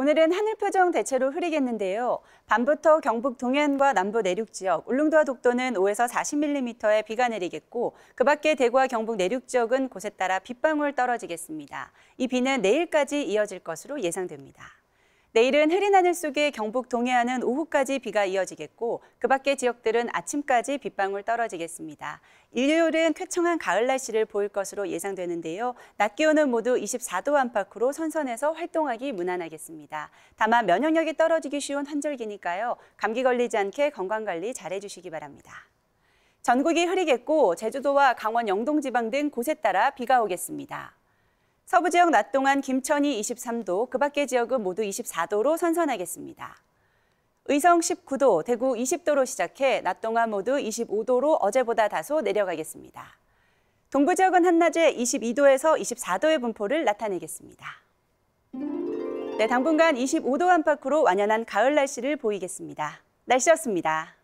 오늘은 하늘 표정 대체로 흐리겠는데요. 밤부터 경북 동해안과 남부 내륙 지역, 울릉도와 독도는 5에서 40mm의 비가 내리겠고 그 밖에 대구와 경북 내륙 지역은 곳에 따라 빗방울 떨어지겠습니다. 이 비는 내일까지 이어질 것으로 예상됩니다. 내일은 흐린 하늘 속에 경북 동해안은 오후까지 비가 이어지겠고 그 밖의 지역들은 아침까지 빗방울 떨어지겠습니다. 일요일은 쾌청한 가을 날씨를 보일 것으로 예상되는데요. 낮 기온은 모두 24도 안팎으로 선선해서 활동하기 무난하겠습니다. 다만 면역력이 떨어지기 쉬운 환절기니까요. 감기 걸리지 않게 건강관리 잘해주시기 바랍니다. 전국이 흐리겠고 제주도와 강원 영동지방 등 곳에 따라 비가 오겠습니다. 서부 지역 낮 동안 김천이 23도, 그 밖의 지역은 모두 24도로 선선하겠습니다. 의성 19도, 대구 20도로 시작해 낮 동안 모두 25도로 어제보다 다소 내려가겠습니다. 동부 지역은 한낮에 22도에서 24도의 분포를 나타내겠습니다. 네, 당분간 25도 안팎으로 완연한 가을 날씨를 보이겠습니다. 날씨였습니다.